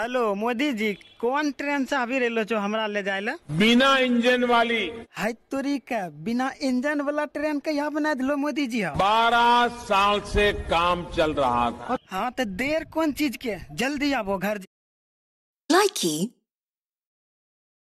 Hello Modi जी कौन train से अभी रेलो छो हमरा ले जाए ला बिना इंजन वाली है तुरी के बिना इंजन वाला ट्रेन के यहाँ बना दिलो मोदी जी हाँ। बारह साल से काम चल रहा था हाँ तो देर कौन चीज के जल्दी आबो घर लाइकी